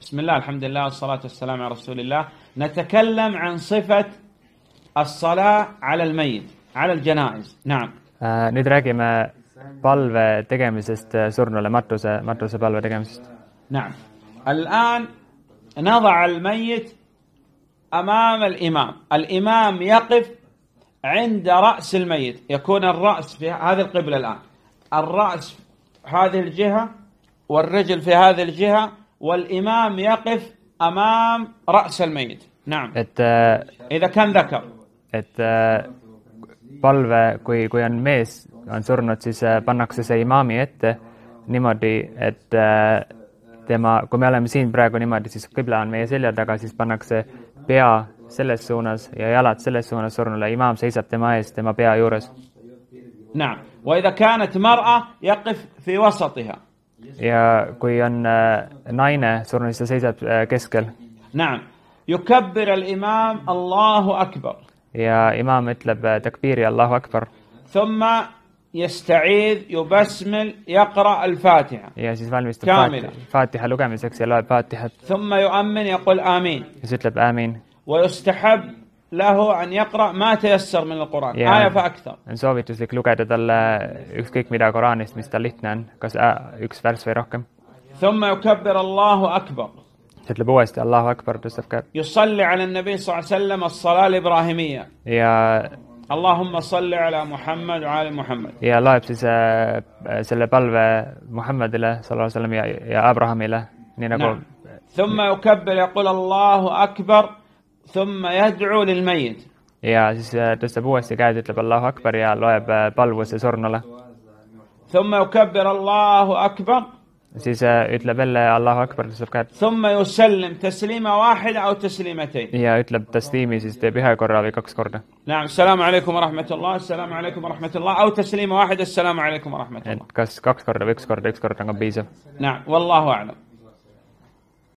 بسم الله الحمد لله والصلاة والسلام على رسول الله نتكلم عن صفة الصلاة على الميت على الجنائز نعم آه، nüüd räägime palve tegemisest آه، surnule matuse matuse palve tegemisest نعم الآن نضع الميت أمام الإمام الإمام يقف عند رأس الميت يكون الرأس في هذه القبلة الآن الرأس هذه الجهة والرجل في هذه الجهة والإمام يقف أمام رأس الميت نعم et, إذا كان ذكر et äh, palve, kui, kui on mees, on surnud, siis äh, pannakse see imaami ette niimoodi, et äh, tema, kui me oleme siin praegu niimoodi, siis kibla on meie selja taga, siis pannakse pea selles suunas ja jalad selles suunas surnule, imaam seisab tema ees, tema pea juures. näe, ja kui on naine, siis ta jääb vahele. ja kui on naine surnud, siis ta seisab keskel. ja imam ütleb takbiiri Allahu Akbar. يستعيذ يبسمل يقرأ الفاتحة كاملة فاتحة لقمسك ثم يؤمن يقول آمين ويستحب له أن يقرأ ما تيسر من القرآن yeah. آية فأكثر on soovituslik lugeda talle ükskõik mida Koraanist mis tal lihtne on kas üks värss või rohkem ثم يكبر الله أكبر ütleb uuesti Allahu Akbar tõstab käe يصلي على النبي صلى الله عليه وسلم الصلاة الإبراهيمية ja اللهم صل على محمد وعلى محمد ja loeb siis äh, selle palve Muhammedile صلى الله عليه وسلم ja, ja Abrahamile nii nagu ثم يكبر يقول الله أكبر ja siis äh, tõstab uuesti käed, ütleb Allahu Akbar ja loeb äh, palvuse surnule. siis äh, ütleb jälle Allahu Akbar, tõstab käed. ja ütleb tasliimi, siis teeb ühe korra või kaks korda. et kas kaks korda või üks kord, üks kord on ka piisav.